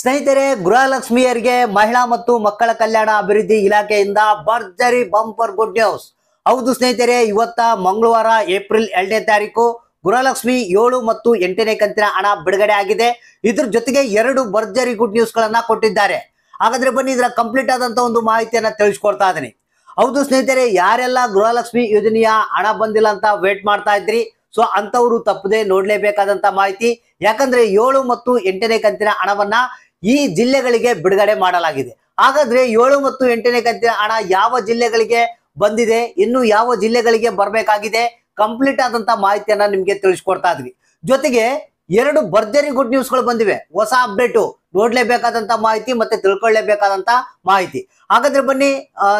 ಸ್ನೇಹಿತರೆ ಗೃಹಲಕ್ಷ್ಮಿಯರಿಗೆ ಮಹಿಳಾ ಮತ್ತು ಮಕ್ಕಳ ಕಲ್ಯಾಣ ಅಭಿವೃದ್ಧಿ ಇಲಾಖೆಯಿಂದ ಭರ್ಜರಿ ಬಂಪರ್ ಗುಡ್ ನ್ಯೂಸ್ ಹೌದು ಸ್ನೇಹಿತರೆ ಇವತ್ತ ಮಂಗಳವಾರ ಏಪ್ರಿಲ್ ಎರಡನೇ ತಾರೀಕು ಗೃಹಲಕ್ಷ್ಮಿ ಏಳು ಮತ್ತು ಎಂಟನೇ ಕಂತಿನ ಹಣ ಬಿಡುಗಡೆ ಆಗಿದೆ ಇದ್ರ ಜೊತೆಗೆ ಎರಡು ಭರ್ಜರಿ ಗುಡ್ ನ್ಯೂಸ್ ಗಳನ್ನ ಕೊಟ್ಟಿದ್ದಾರೆ ಹಾಗಾದ್ರೆ ಬನ್ನಿ ಇದರ ಕಂಪ್ಲೀಟ್ ಆದಂತ ಒಂದು ಮಾಹಿತಿಯನ್ನ ತಿಳಿಸ್ಕೊಡ್ತಾ ಇದ್ದೀನಿ ಹೌದು ಸ್ನೇಹಿತರೆ ಯಾರೆಲ್ಲ ಗೃಹಲಕ್ಷ್ಮಿ ಯೋಜನೆಯ ಹಣ ಬಂದಿಲ್ಲ ಅಂತ ವೇಟ್ ಮಾಡ್ತಾ ಇದ್ರಿ ಸೊ ಅಂತವರು ತಪ್ಪದೆ ನೋಡ್ಲೇಬೇಕಾದಂತ ಮಾಹಿತಿ ಯಾಕಂದ್ರೆ ಏಳು ಮತ್ತು ಎಂಟನೇ ಕಂತಿನ ಹಣವನ್ನ ಈ ಜಿಲ್ಲೆಗಳಿಗೆ ಬಿಡುಗಡೆ ಮಾಡಲಾಗಿದೆ ಹಾಗಾದ್ರೆ ಏಳು ಮತ್ತು ಎಂಟನೇ ಕಂತಿನ ಹಣ ಯಾವ ಜಿಲ್ಲೆಗಳಿಗೆ ಬಂದಿದೆ ಇನ್ನು ಯಾವ ಜಿಲ್ಲೆಗಳಿಗೆ ಬರಬೇಕಾಗಿದೆ ಕಂಪ್ಲೀಟ್ ಆದಂತ ಮಾಹಿತಿಯನ್ನ ನಿಮ್ಗೆ ತಿಳಿಸ್ಕೊಡ್ತಾ ಇದ್ವಿ ಜೊತೆಗೆ ಎರಡು ಬರ್ಜರಿ ಗುಡ್ ನ್ಯೂಸ್ ಗಳು ಬಂದಿವೆ ಹೊಸ ಅಪ್ಡೇಟು ನೋಡ್ಲೇಬೇಕಾದಂತ ಮಾಹಿತಿ ಮತ್ತೆ ತಿಳ್ಕೊಳ್ಳೇಬೇಕಾದಂತ ಮಾಹಿತಿ ಹಾಗಾದ್ರೆ ಬನ್ನಿ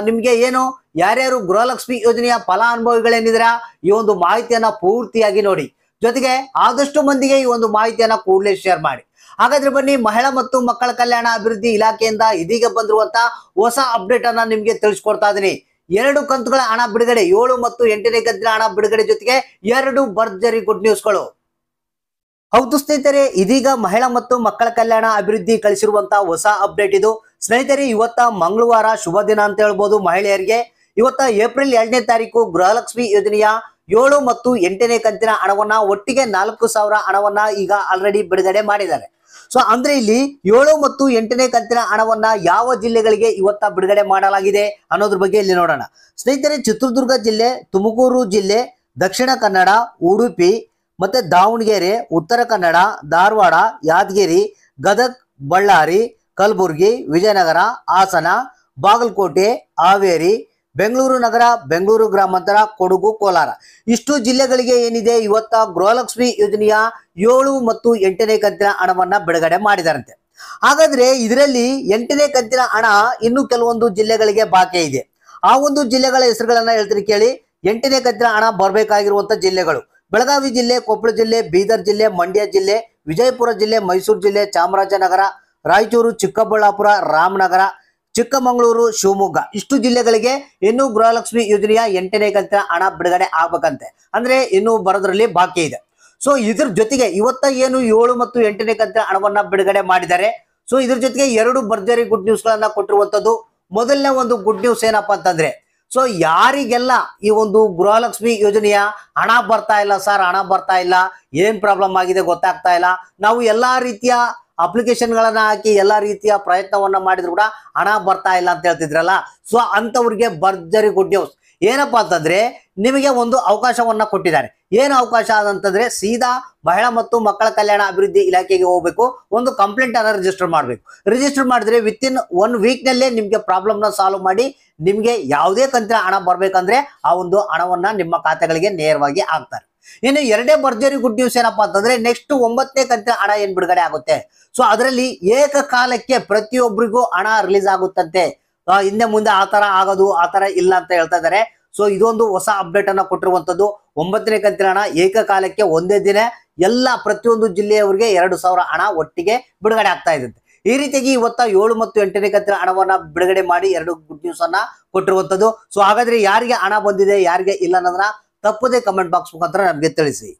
ನಿಮ್ಗೆ ಏನು ಯಾರ್ಯಾರು ಗೃಹಲಕ್ಷ್ಮಿ ಯೋಜನೆಯ ಫಲಾನುಭವಿಗಳೇನಿದ್ರ ಈ ಒಂದು ಮಾಹಿತಿಯನ್ನ ಪೂರ್ತಿಯಾಗಿ ನೋಡಿ ಜೊತೆಗೆ ಆದಷ್ಟು ಮಂದಿಗೆ ಈ ಒಂದು ಮಾಹಿತಿಯನ್ನ ಕೂಡಲೇ ಶೇರ್ ಮಾಡಿ ಹಾಗಾದ್ರೆ ಬನ್ನಿ ಮಹಿಳಾ ಮತ್ತು ಮಕ್ಕಳ ಕಲ್ಯಾಣ ಅಭಿವೃದ್ಧಿ ಇಲಾಖೆಯಿಂದ ಇದೀಗ ಬಂದಿರುವಂತ ಹೊಸ ಅಪ್ಡೇಟ್ ಅನ್ನ ನಿಮ್ಗೆ ತಿಳಿಸ್ಕೊಡ್ತಾ ಇದೀನಿ ಎರಡು ಕಂತುಗಳ ಹಣ ಬಿಡುಗಡೆ ಏಳು ಮತ್ತು ಎಂಟನೇ ಕಂತಿನ ಹಣ ಬಿಡುಗಡೆ ಜೊತೆಗೆ ಎರಡು ಬರ್ಜರಿ ಗುಡ್ ನ್ಯೂಸ್ಗಳು ಹೌದು ಸ್ನೇಹಿತರೆ ಇದೀಗ ಮಹಿಳಾ ಮತ್ತು ಮಕ್ಕಳ ಕಲ್ಯಾಣ ಅಭಿವೃದ್ಧಿ ಕಳಿಸಿರುವಂತಹ ಹೊಸ ಅಪ್ಡೇಟ್ ಇದು ಸ್ನೇಹಿತರೆ ಇವತ್ತ ಮಂಗಳವಾರ ಶುಭ ದಿನ ಅಂತ ಹೇಳ್ಬೋದು ಮಹಿಳೆಯರಿಗೆ ಇವತ್ತ ಏಪ್ರಿಲ್ ಎರಡನೇ ತಾರೀಕು ಗೃಹಲಕ್ಷ್ಮಿ ಯೋಜನೆಯ ಏಳು ಮತ್ತು ಎಂಟನೇ ಕಂತಿನ ಹಣವನ್ನ ಒಟ್ಟಿಗೆ ನಾಲ್ಕು ಸಾವಿರ ಹಣವನ್ನ ಈಗ ಆಲ್ರೆಡಿ ಬಿಡುಗಡೆ ಮಾಡಿದ್ದಾರೆ ಸೊ ಅಂದ್ರೆ ಇಲ್ಲಿ ಏಳು ಮತ್ತು ಎಂಟನೇ ಕಂತಿನ ಹಣವನ್ನ ಯಾವ ಜಿಲ್ಲೆಗಳಿಗೆ ಇವತ್ತ ಬಿಡುಗಡೆ ಮಾಡಲಾಗಿದೆ ಅನ್ನೋದ್ರ ಬಗ್ಗೆ ಇಲ್ಲಿ ನೋಡೋಣ ಸ್ನೇಹಿತರೆ ಚಿತ್ರದುರ್ಗ ಜಿಲ್ಲೆ ತುಮಕೂರು ಜಿಲ್ಲೆ ದಕ್ಷಿಣ ಕನ್ನಡ ಉಡುಪಿ ಮತ್ತೆ ದಾವಣಗೆರೆ ಉತ್ತರ ಕನ್ನಡ ಧಾರವಾಡ ಯಾದಗಿರಿ ಗದಗ್ ಬಳ್ಳಾರಿ ಕಲಬುರ್ಗಿ ವಿಜಯನಗರ ಹಾಸನ ಬಾಗಲಕೋಟೆ ಹಾವೇರಿ ಬೆಂಗಳೂರು ನಗರ ಬೆಂಗಳೂರು ಗ್ರಾಮಾಂತರ ಕೊಡಗು ಕೋಲಾರ ಇಷ್ಟು ಜಿಲ್ಲೆಗಳಿಗೆ ಏನಿದೆ ಇವತ್ತ ಗೃಹಲಕ್ಷ್ಮಿ ಯೋಜನೆಯ ಏಳು ಮತ್ತು ಎಂಟನೇ ಕಂತಿನ ಹಣವನ್ನ ಬಿಡುಗಡೆ ಮಾಡಿದಾರಂತೆ ಹಾಗಾದ್ರೆ ಇದರಲ್ಲಿ ಎಂಟನೇ ಕಂತಿನ ಹಣ ಇನ್ನು ಕೆಲವೊಂದು ಜಿಲ್ಲೆಗಳಿಗೆ ಬಾಕಿ ಇದೆ ಆ ಒಂದು ಜಿಲ್ಲೆಗಳ ಹೆಸರುಗಳನ್ನ ಹೇಳ್ತೀನಿ ಕೇಳಿ ಎಂಟನೇ ಕಂತಿನ ಹಣ ಬರಬೇಕಾಗಿರುವಂತ ಜಿಲ್ಲೆಗಳು ಬೆಳಗಾವಿ ಜಿಲ್ಲೆ ಕೊಪ್ಪಳ ಜಿಲ್ಲೆ ಬೀದರ್ ಜಿಲ್ಲೆ ಮಂಡ್ಯ ಜಿಲ್ಲೆ ವಿಜಯಪುರ ಜಿಲ್ಲೆ ಮೈಸೂರು ಜಿಲ್ಲೆ ಚಾಮರಾಜನಗರ ರಾಯಚೂರು ಚಿಕ್ಕಬಳ್ಳಾಪುರ ರಾಮನಗರ ಚಿಕ್ಕಮಗಳೂರು ಶಿವಮೊಗ್ಗ ಇಷ್ಟು ಜಿಲ್ಲೆಗಳಿಗೆ ಇನ್ನು ಗೃಹಲಕ್ಷ್ಮಿ ಯೋಜನೆಯ ಎಂಟನೇ ಕಂತಿನ ಹಣ ಬಿಡುಗಡೆ ಆಗ್ಬೇಕಂತೆ ಅಂದ್ರೆ ಇನ್ನು ಬರೋದ್ರಲ್ಲಿ ಬಾಕಿ ಇದೆ ಸೊ ಇದ್ರ ಜೊತೆಗೆ ಇವತ್ತ ಏನು ಏಳು ಮತ್ತು ಎಂಟನೇ ಕಂತಿನ ಹಣವನ್ನ ಬಿಡುಗಡೆ ಮಾಡಿದ್ದಾರೆ ಸೊ ಇದ್ರ ಜೊತೆಗೆ ಎರಡು ಭರ್ಜರಿ ಗುಡ್ ನ್ಯೂಸ್ ಗಳನ್ನ ಕೊಟ್ಟಿರುವಂತದ್ದು ಮೊದಲನೇ ಒಂದು ಗುಡ್ ನ್ಯೂಸ್ ಏನಪ್ಪಾ ಅಂತಂದ್ರೆ ಸೊ ಯಾರಿಗೆಲ್ಲ ಈ ಒಂದು ಗೃಹಲಕ್ಷ್ಮಿ ಯೋಜನೆಯ ಹಣ ಬರ್ತಾ ಇಲ್ಲ ಸರ್ ಹಣ ಬರ್ತಾ ಇಲ್ಲ ಏನ್ ಪ್ರಾಬ್ಲಮ್ ಆಗಿದೆ ಗೊತ್ತಾಗ್ತಾ ಇಲ್ಲ ನಾವು ಎಲ್ಲಾ ರೀತಿಯ ಅಪ್ಲಿಕೇಶನ್ಗಳನ್ನ ಹಾಕಿ ಎಲ್ಲ ರೀತಿಯ ಪ್ರಯತ್ನವನ್ನ ಮಾಡಿದ್ರು ಕೂಡ ಹಣ ಬರ್ತಾ ಇಲ್ಲ ಅಂತ ಹೇಳ್ತಿದ್ರಲ್ಲ ಸೊ ಅಂತವ್ರಿಗೆ ಭರ್ಜರಿ ಗುಡ್ ನ್ಯೂಸ್ ಏನಪ್ಪಾ ಅಂತಂದ್ರೆ ನಿಮಗೆ ಒಂದು ಅವಕಾಶವನ್ನ ಕೊಟ್ಟಿದ್ದಾರೆ ಏನು ಅವಕಾಶ ಅಂತಂದ್ರೆ ಸೀದಾ ಬಹಳ ಮತ್ತು ಮಕ್ಕಳ ಕಲ್ಯಾಣ ಅಭಿವೃದ್ಧಿ ಇಲಾಖೆಗೆ ಹೋಗ್ಬೇಕು ಒಂದು ಕಂಪ್ಲೇಂಟ್ ಅನ್ನ ರಿಜಿಸ್ಟರ್ ಮಾಡ್ಬೇಕು ರಿಜಿಸ್ಟರ್ ಮಾಡಿದ್ರೆ ವಿತ್ ಇನ್ ಒನ್ ವೀಕ್ ನಲ್ಲೇ ನಿಮ್ಗೆ ಪ್ರಾಬ್ಲಮ್ ನ ಸಾಲ್ವ್ ಮಾಡಿ ನಿಮ್ಗೆ ಯಾವುದೇ ತಂತ್ರ ಹಣ ಬರ್ಬೇಕಂದ್ರೆ ಆ ಒಂದು ಹಣವನ್ನ ನಿಮ್ಮ ಖಾತೆಗಳಿಗೆ ನೇರವಾಗಿ ಹಾಕ್ತಾರೆ ಇನ್ನು ಎರಡೇ ಭರ್ಜರಿ ಗುಡ್ ನ್ಯೂಸ್ ಏನಪ್ಪಾ ಅಂತಂದ್ರೆ ನೆಕ್ಸ್ಟ್ ಒಂಬತ್ತನೇ ಕಂತಿನ ಹಣ ಏನ್ ಬಿಡುಗಡೆ ಆಗುತ್ತೆ ಸೊ ಅದರಲ್ಲಿ ಏಕಕಾಲಕ್ಕೆ ಪ್ರತಿಯೊಬ್ಬರಿಗೂ ಹಣ ರಿಲೀಸ್ ಆಗುತ್ತಂತೆ ಹಿಂದೆ ಮುಂದೆ ಆತರ ಆಗೋದು ಆತರ ಇಲ್ಲ ಅಂತ ಹೇಳ್ತಾ ಇದ್ದಾರೆ ಸೊ ಇದೊಂದು ಹೊಸ ಅಪ್ಡೇಟ್ ಅನ್ನ ಕೊಟ್ಟಿರುವಂತದ್ದು ಒಂಬತ್ತನೇ ಕಂತಿನ ಹಣ ಏಕಕಾಲಕ್ಕೆ ಒಂದೇ ದಿನ ಎಲ್ಲ ಪ್ರತಿಯೊಂದು ಜಿಲ್ಲೆಯವರಿಗೆ ಎರಡು ಸಾವಿರ ಹಣ ಒಟ್ಟಿಗೆ ಬಿಡುಗಡೆ ಆಗ್ತಾ ಇದ್ದಂತೆ ಈ ರೀತಿಯಾಗಿ ಇವತ್ತ ಏಳು ಮತ್ತು ಎಂಟನೇ ಕಂತಿನ ಹಣವನ್ನ ಬಿಡುಗಡೆ ಮಾಡಿ ಎರಡು ಗುಡ್ ನ್ಯೂಸ್ ಅನ್ನ ಕೊಟ್ಟಿರುವಂತದ್ದು ಸೊ ಹಾಗಾದ್ರೆ ಯಾರಿಗೆ ಹಣ ಬಂದಿದೆ ಯಾರಿಗೆ ಇಲ್ಲ ಅನ್ನೋದನ್ನ ತಪ್ಪದೆ ಕಮೆಂಟ್ ಬಾಕ್ಸ್ ಮುಖಾಂತರ ನಮಗೆ ತಿಳಿಸಿ